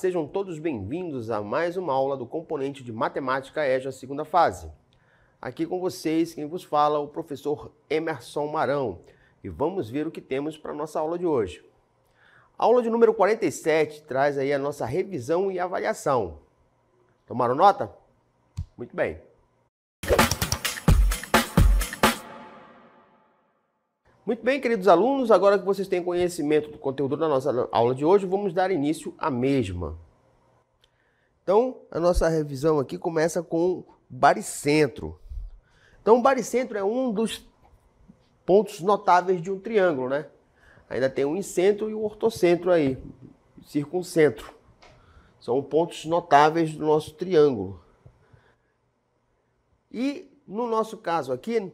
sejam todos bem-vindos a mais uma aula do componente de matemática EJA segunda fase. Aqui com vocês, quem vos fala, é o professor Emerson Marão. E vamos ver o que temos para a nossa aula de hoje. A aula de número 47 traz aí a nossa revisão e avaliação. Tomaram nota? Muito bem. Muito bem, queridos alunos, agora que vocês têm conhecimento do conteúdo da nossa aula de hoje, vamos dar início à mesma. Então, a nossa revisão aqui começa com o baricentro. Então, o baricentro é um dos pontos notáveis de um triângulo, né? Ainda tem o incentro e o ortocentro aí, circuncentro. São pontos notáveis do nosso triângulo. E no nosso caso aqui,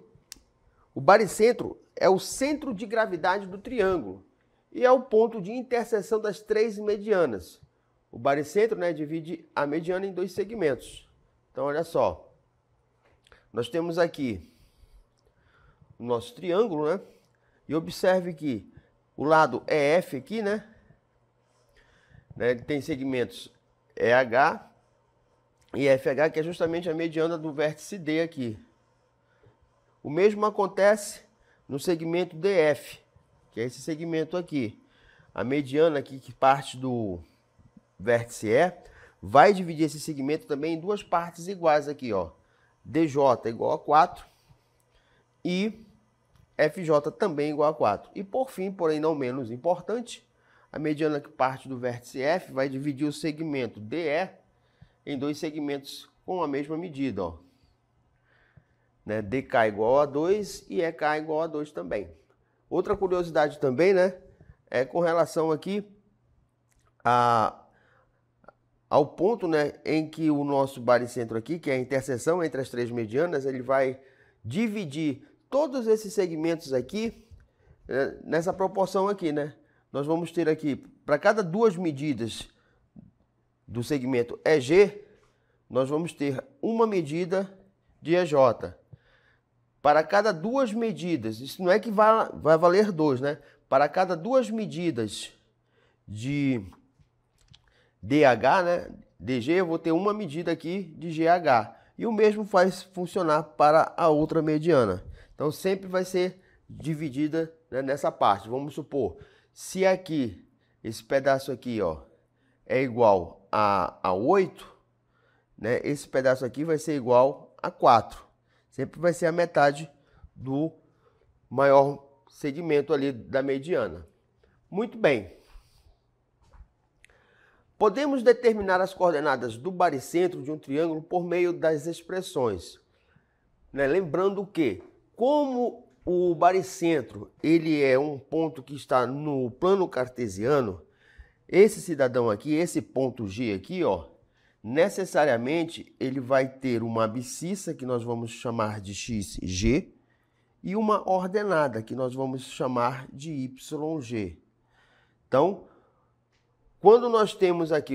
o baricentro é o centro de gravidade do triângulo e é o ponto de interseção das três medianas. O baricentro né, divide a mediana em dois segmentos. Então, olha só. Nós temos aqui o nosso triângulo, né? E observe que o lado EF é aqui, né? né ele tem segmentos EH e FH, que é justamente a mediana do vértice D aqui. O mesmo acontece no segmento DF, que é esse segmento aqui. A mediana aqui que parte do vértice E vai dividir esse segmento também em duas partes iguais aqui, ó. DJ igual a 4 e FJ também igual a 4. E por fim, porém não menos importante, a mediana que parte do vértice F vai dividir o segmento DE em dois segmentos com a mesma medida, ó né? dK igual a 2 e EK igual a 2 também. Outra curiosidade também, né? É com relação aqui a, ao ponto né, em que o nosso baricentro aqui, que é a interseção entre as três medianas, ele vai dividir todos esses segmentos aqui né, nessa proporção aqui, né? Nós vamos ter aqui, para cada duas medidas do segmento EG, nós vamos ter uma medida de EJ. Para cada duas medidas, isso não é que vai, vai valer dois, né? Para cada duas medidas de DH, né? DG, eu vou ter uma medida aqui de GH. E o mesmo faz funcionar para a outra mediana. Então sempre vai ser dividida né, nessa parte. Vamos supor, se aqui, esse pedaço aqui, ó, é igual a, a 8, né? Esse pedaço aqui vai ser igual a 4. Sempre vai ser a metade do maior segmento ali da mediana. Muito bem. Podemos determinar as coordenadas do baricentro de um triângulo por meio das expressões. Né? Lembrando que, como o baricentro ele é um ponto que está no plano cartesiano, esse cidadão aqui, esse ponto G aqui, ó, necessariamente ele vai ter uma abscissa, que nós vamos chamar de XG, e uma ordenada, que nós vamos chamar de YG. Então, quando nós temos aqui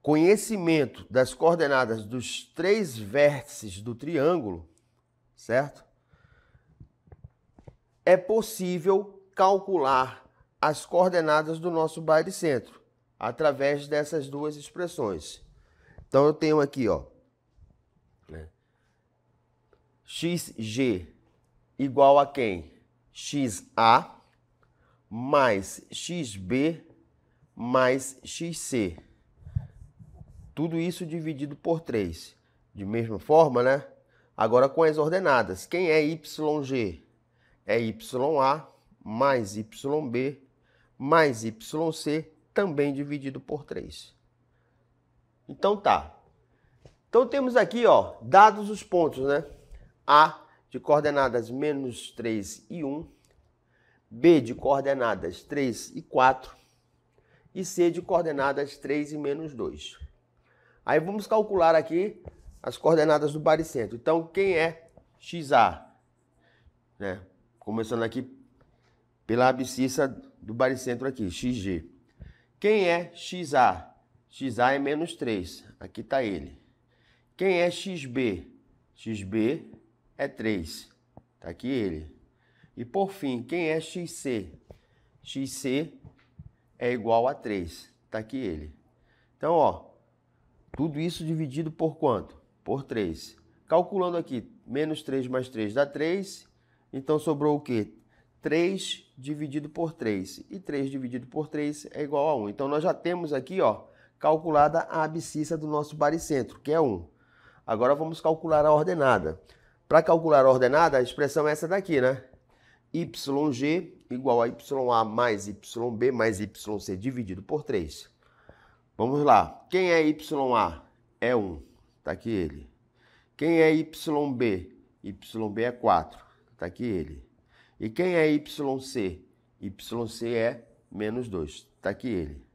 conhecimento das coordenadas dos três vértices do triângulo, certo? É possível calcular as coordenadas do nosso baricentro através dessas duas expressões. Então eu tenho aqui, ó, né? xg igual a quem? xa mais xb mais xc. Tudo isso dividido por 3. De mesma forma, né? Agora com as ordenadas. Quem é yg? É ya mais yb mais yc também dividido por 3. Então tá. Então temos aqui, ó, dados os pontos, né? A de coordenadas menos 3 e 1, B de coordenadas 3 e 4 e C de coordenadas 3 e menos 2. Aí vamos calcular aqui as coordenadas do baricentro. Então, quem é XA? Né? Começando aqui pela abscissa do baricentro aqui, XG. Quem é XA? XA é menos 3. Aqui está ele. Quem é XB? XB é 3. Está aqui ele. E por fim, quem é XC? XC é igual a 3. Está aqui ele. Então, ó, tudo isso dividido por quanto? Por 3. Calculando aqui, menos 3 mais 3 dá 3. Então sobrou o quê? 3 dividido por 3. E 3 dividido por 3 é igual a 1. Então, nós já temos aqui, ó, calculada a abscissa do nosso baricentro, que é 1. Agora, vamos calcular a ordenada. Para calcular a ordenada, a expressão é essa daqui, né? YG igual a YA mais YB mais YC dividido por 3. Vamos lá. Quem é YA? É 1. Está aqui ele. Quem é YB? YB é 4. Está aqui ele. E quem é YC? YC é menos 2. Está aqui ele.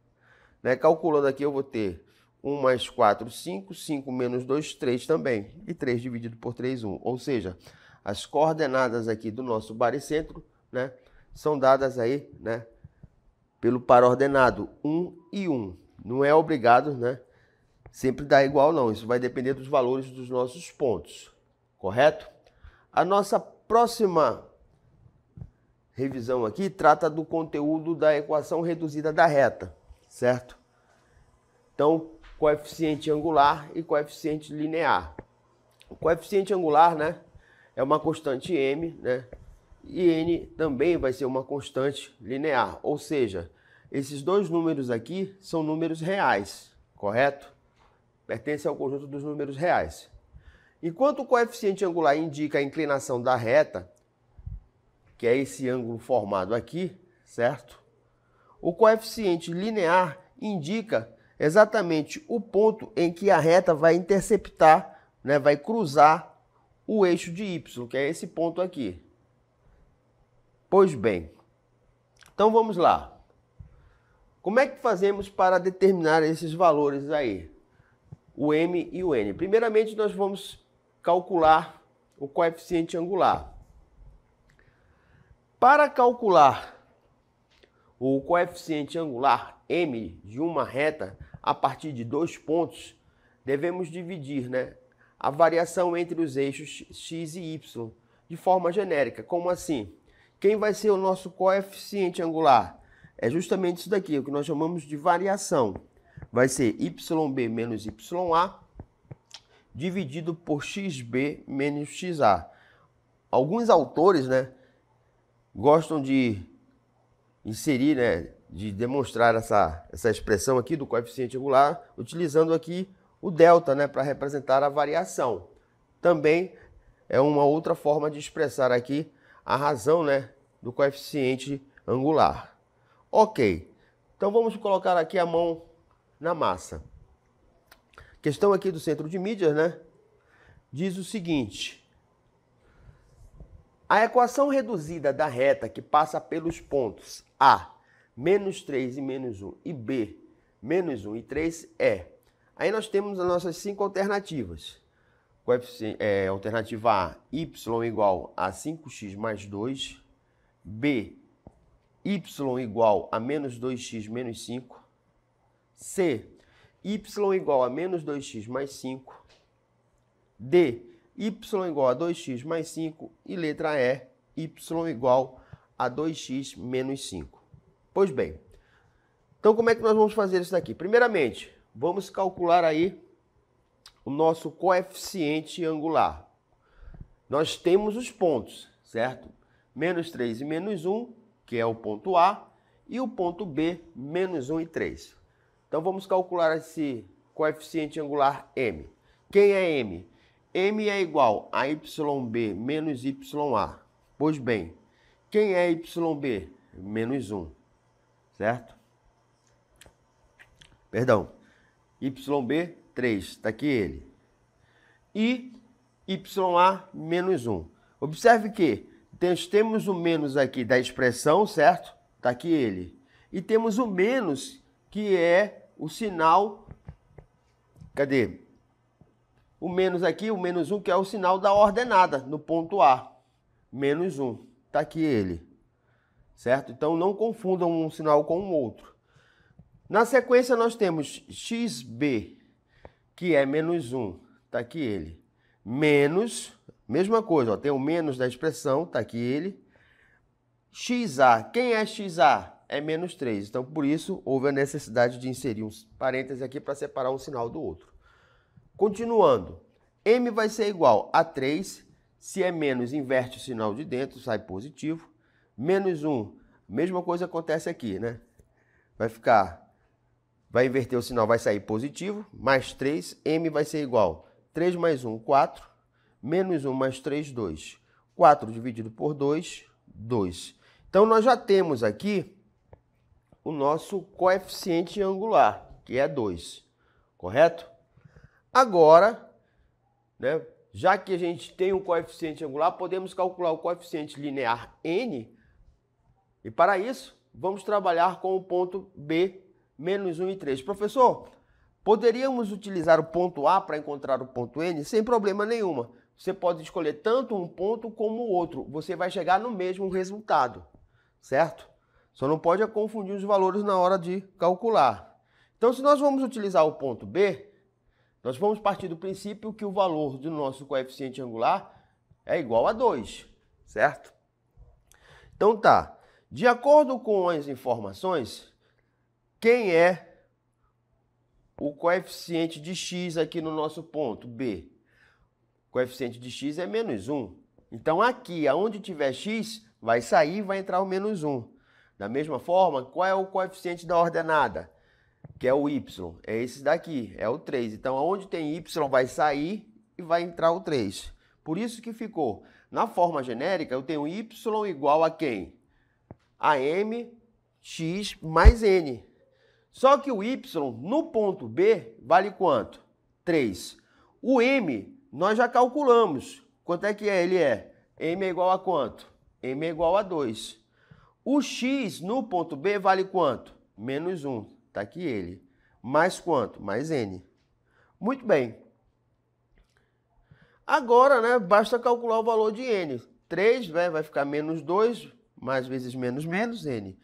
Né? Calculando aqui, eu vou ter 1 mais 4, 5. 5 menos 2, 3 também. E 3 dividido por 3, 1. Ou seja, as coordenadas aqui do nosso baricentro né, são dadas aí né, pelo par ordenado 1 e 1. Não é obrigado né, sempre dar igual, não. Isso vai depender dos valores dos nossos pontos. Correto? A nossa próxima revisão aqui trata do conteúdo da equação reduzida da reta, certo? Então, coeficiente angular e coeficiente linear. O coeficiente angular, né, é uma constante m, né? E n também vai ser uma constante linear, ou seja, esses dois números aqui são números reais, correto? Pertence ao conjunto dos números reais. Enquanto o coeficiente angular indica a inclinação da reta, que é esse ângulo formado aqui, certo? O coeficiente linear indica exatamente o ponto em que a reta vai interceptar, né, vai cruzar o eixo de y, que é esse ponto aqui. Pois bem, então vamos lá. Como é que fazemos para determinar esses valores aí? O m e o n. Primeiramente, nós vamos calcular o coeficiente angular. Para calcular o coeficiente angular m de uma reta a partir de dois pontos, devemos dividir né, a variação entre os eixos x e y de forma genérica. Como assim? Quem vai ser o nosso coeficiente angular? É justamente isso daqui, o que nós chamamos de variação. Vai ser yb menos ya dividido por xb menos xa. Alguns autores, né, gostam de inserir, né, de demonstrar essa, essa expressão aqui do coeficiente angular, utilizando aqui o delta né, para representar a variação. Também é uma outra forma de expressar aqui a razão né, do coeficiente angular. Ok, então vamos colocar aqui a mão na massa. Questão aqui do centro de mídias, né? Diz o seguinte: a equação reduzida da reta que passa pelos pontos A, menos 3 e menos 1 e B, menos 1 e 3 é. Aí nós temos as nossas cinco alternativas. É, alternativa A, y igual a 5x mais 2. B, y igual a menos 2x menos 5. C, y igual a menos 2x mais 5. D, y igual a 2x mais 5 e letra E, y igual a 2x menos 5. Pois bem, então como é que nós vamos fazer isso daqui? Primeiramente, vamos calcular aí o nosso coeficiente angular. Nós temos os pontos, certo? Menos 3 e menos 1, que é o ponto A, e o ponto B, menos 1 e 3. Então vamos calcular esse coeficiente angular M. Quem é M? M é igual a YB menos YA. Pois bem, quem é YB? Menos 1, certo? Perdão, YB, 3, está aqui ele. E YA, menos 1. Observe que temos o menos aqui da expressão, certo? Está aqui ele. E temos o menos, que é o sinal... Cadê? O menos aqui, o menos 1, que é o sinal da ordenada no ponto A. Menos 1. Está aqui ele. Certo? Então não confundam um sinal com o outro. Na sequência nós temos xb, que é menos 1. Está aqui ele. Menos, mesma coisa, ó, tem o menos da expressão, está aqui ele. xa, quem é xa? É menos 3. Então por isso houve a necessidade de inserir uns parênteses aqui para separar um sinal do outro. Continuando, M vai ser igual a 3, se é menos, inverte o sinal de dentro, sai positivo. Menos 1, mesma coisa acontece aqui, né? Vai ficar, vai inverter o sinal, vai sair positivo. Mais 3, M vai ser igual a 3 mais 1, 4. Menos 1 mais 3, 2. 4 dividido por 2, 2. Então, nós já temos aqui o nosso coeficiente angular, que é 2, correto? Agora, né, já que a gente tem um coeficiente angular, podemos calcular o coeficiente linear n. E para isso, vamos trabalhar com o ponto B, menos 1 e 3. Professor, poderíamos utilizar o ponto A para encontrar o ponto N? Sem problema nenhuma. Você pode escolher tanto um ponto como o outro. Você vai chegar no mesmo resultado, certo? Só não pode confundir os valores na hora de calcular. Então, se nós vamos utilizar o ponto B, nós vamos partir do princípio que o valor do nosso coeficiente angular é igual a 2, certo? Então tá, de acordo com as informações, quem é o coeficiente de x aqui no nosso ponto B? O coeficiente de x é menos 1. Então aqui, aonde tiver x, vai sair e vai entrar o menos 1. Da mesma forma, qual é o coeficiente da ordenada? que é o Y. É esse daqui, é o 3. Então, aonde tem Y vai sair e vai entrar o 3. Por isso que ficou. Na forma genérica, eu tenho Y igual a quem? A M, X mais N. Só que o Y no ponto B vale quanto? 3. O M nós já calculamos. Quanto é que é? ele é? M é igual a quanto? M é igual a 2. O X no ponto B vale quanto? Menos 1. Está aqui ele. Mais quanto? Mais N. Muito bem. Agora, né, basta calcular o valor de N. 3 né, vai ficar menos 2, mais vezes menos, menos N.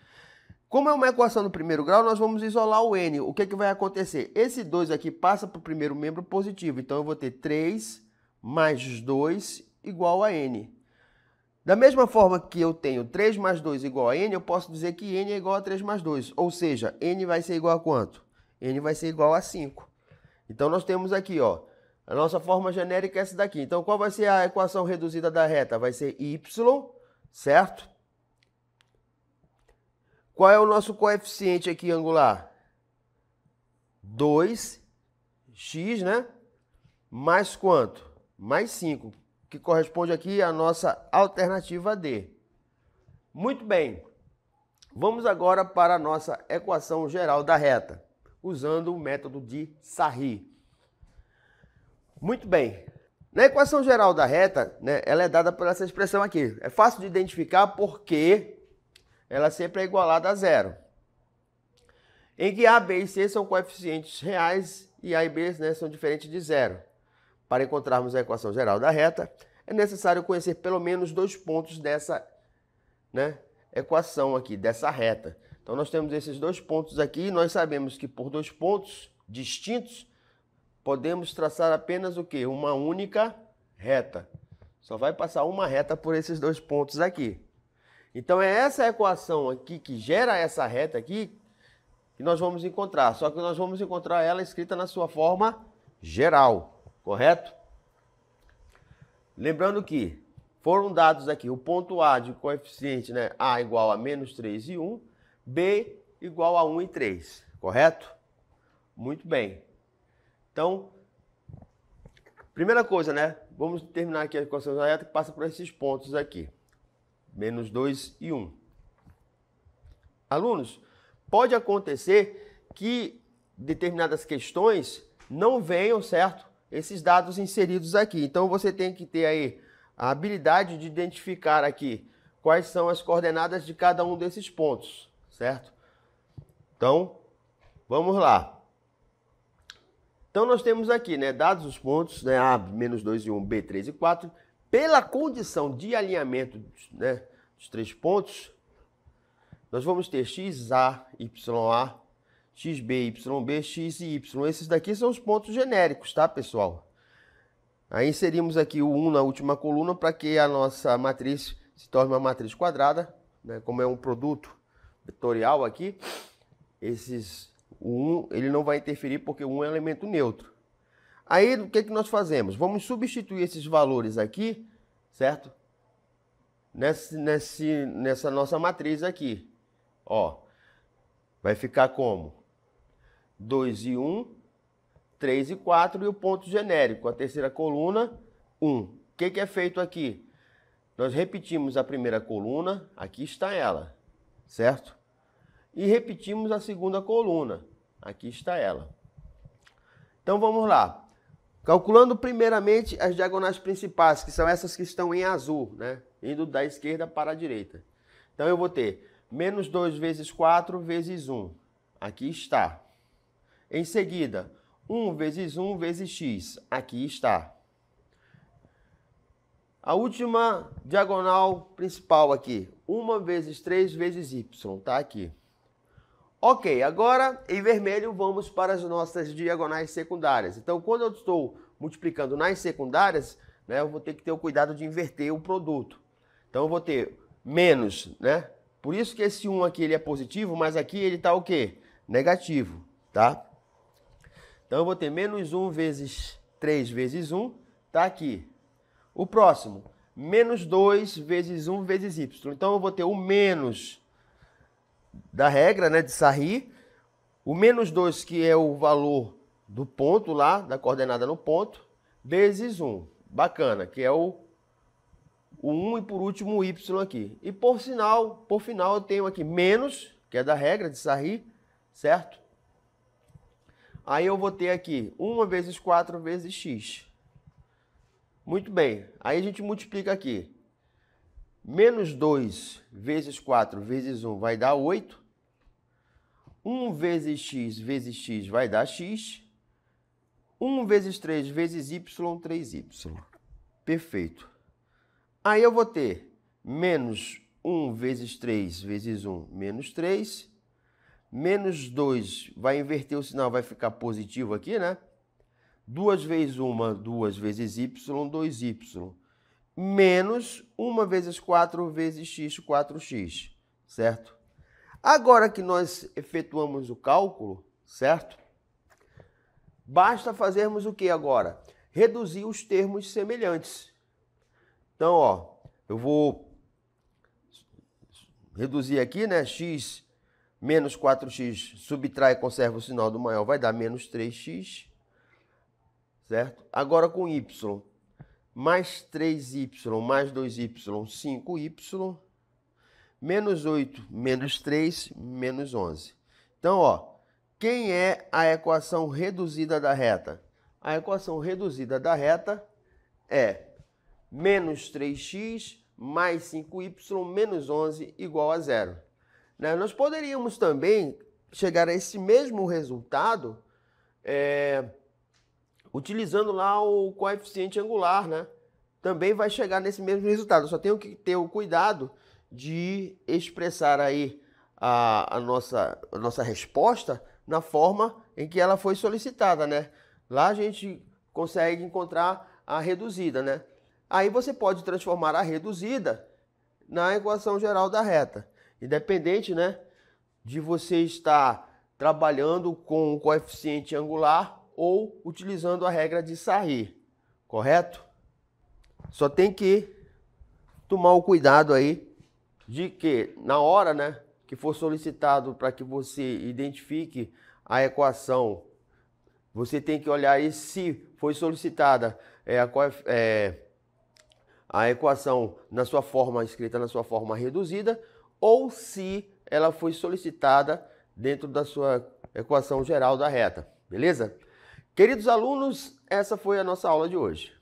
Como é uma equação do primeiro grau, nós vamos isolar o N. O que, é que vai acontecer? Esse 2 aqui passa para o primeiro membro positivo. Então, eu vou ter 3 mais 2 igual a N. Da mesma forma que eu tenho 3 mais 2 igual a n, eu posso dizer que n é igual a 3 mais 2. Ou seja, n vai ser igual a quanto? n vai ser igual a 5. Então, nós temos aqui, ó, a nossa forma genérica é essa daqui. Então, qual vai ser a equação reduzida da reta? Vai ser y, certo? Qual é o nosso coeficiente aqui angular? 2x, né? Mais quanto? Mais 5 que corresponde aqui à nossa alternativa D. Muito bem, vamos agora para a nossa equação geral da reta, usando o método de Sarri. Muito bem, na equação geral da reta, né, ela é dada por essa expressão aqui. É fácil de identificar porque ela sempre é igualada a zero. Em que A, B e C são coeficientes reais e A e B né, são diferentes de zero. Para encontrarmos a equação geral da reta, é necessário conhecer pelo menos dois pontos dessa né, equação aqui, dessa reta. Então, nós temos esses dois pontos aqui e nós sabemos que por dois pontos distintos, podemos traçar apenas o quê? Uma única reta. Só vai passar uma reta por esses dois pontos aqui. Então, é essa equação aqui que gera essa reta aqui que nós vamos encontrar. Só que nós vamos encontrar ela escrita na sua forma geral correto? Lembrando que foram dados aqui o ponto A de coeficiente né, A igual a menos 3 e 1, B igual a 1 e 3, correto? Muito bem. Então, primeira coisa, né? Vamos terminar aqui a equação da reta que passa por esses pontos aqui. Menos 2 e 1. Alunos, pode acontecer que determinadas questões não venham, certo? esses dados inseridos aqui. Então você tem que ter aí a habilidade de identificar aqui quais são as coordenadas de cada um desses pontos, certo? Então, vamos lá. Então nós temos aqui, né, dados os pontos, né, A, menos 2 e 1, B, 3 e 4, pela condição de alinhamento né, dos três pontos, nós vamos ter x, A, y, A, XB, YB, X e Y. Esses daqui são os pontos genéricos, tá, pessoal? Aí inserimos aqui o 1 na última coluna para que a nossa matriz se torne uma matriz quadrada, né? Como é um produto vetorial aqui, esses o 1, ele não vai interferir porque o 1 é elemento neutro. Aí o que é que nós fazemos? Vamos substituir esses valores aqui, certo? Nesse, nesse, nessa nossa matriz aqui, ó, vai ficar como 2 e 1, 3 e 4 e o ponto genérico, a terceira coluna, 1. O que, que é feito aqui? Nós repetimos a primeira coluna, aqui está ela, certo? E repetimos a segunda coluna, aqui está ela. Então vamos lá. Calculando primeiramente as diagonais principais, que são essas que estão em azul, né? Indo da esquerda para a direita. Então eu vou ter menos 2 vezes 4 vezes 1. Aqui está. Em seguida, 1 vezes 1 vezes x. Aqui está. A última diagonal principal aqui. 1 vezes 3 vezes y. Está aqui. Ok, agora em vermelho vamos para as nossas diagonais secundárias. Então, quando eu estou multiplicando nas secundárias, né, eu vou ter que ter o cuidado de inverter o produto. Então, eu vou ter menos, né? Por isso que esse 1 aqui ele é positivo, mas aqui ele está o quê? Negativo, tá? Então eu vou ter menos 1 vezes 3 vezes 1, está aqui. O próximo, menos 2 vezes 1 vezes y. Então eu vou ter o menos da regra né, de Sarri, o menos 2 que é o valor do ponto lá, da coordenada no ponto, vezes 1. Bacana, que é o, o 1 e por último o y aqui. E por sinal, por final eu tenho aqui menos, que é da regra de Sarri, certo? Aí eu vou ter aqui 1 vezes 4 vezes x. Muito bem. Aí a gente multiplica aqui. Menos 2 vezes 4 vezes 1 vai dar 8. 1 vezes x vezes x vai dar x. 1 vezes 3 vezes y, 3y. Perfeito. Aí eu vou ter menos 1 vezes 3 vezes 1, menos 3 menos 2 vai inverter o sinal, vai ficar positivo aqui, né? 2 vezes 1, 2 vezes y, 2y. Menos 1 vezes 4 vezes x, 4x, certo? Agora que nós efetuamos o cálculo, certo? Basta fazermos o que agora? Reduzir os termos semelhantes. Então, ó, eu vou reduzir aqui, né? x menos 4x, subtrai, conserva o sinal do maior, vai dar menos 3x, certo? Agora com y, mais 3y, mais 2y, 5y, menos 8, menos 3, menos 11. Então, ó, quem é a equação reduzida da reta? A equação reduzida da reta é menos 3x mais 5y menos 11 igual a zero. Né? Nós poderíamos também chegar a esse mesmo resultado é, utilizando lá o coeficiente angular, né? Também vai chegar nesse mesmo resultado. Eu só tenho que ter o cuidado de expressar aí a, a nossa, a nossa resposta na forma em que ela foi solicitada, né? Lá a gente consegue encontrar a reduzida, né? Aí você pode transformar a reduzida na equação geral da reta. Independente, né? De você estar trabalhando com o coeficiente angular ou utilizando a regra de Sarri, correto? Só tem que tomar o cuidado aí de que na hora, né, que for solicitado para que você identifique a equação, você tem que olhar aí se foi solicitada é, a, é, a equação na sua forma escrita na sua forma reduzida ou se ela foi solicitada dentro da sua equação geral da reta, beleza? Queridos alunos, essa foi a nossa aula de hoje.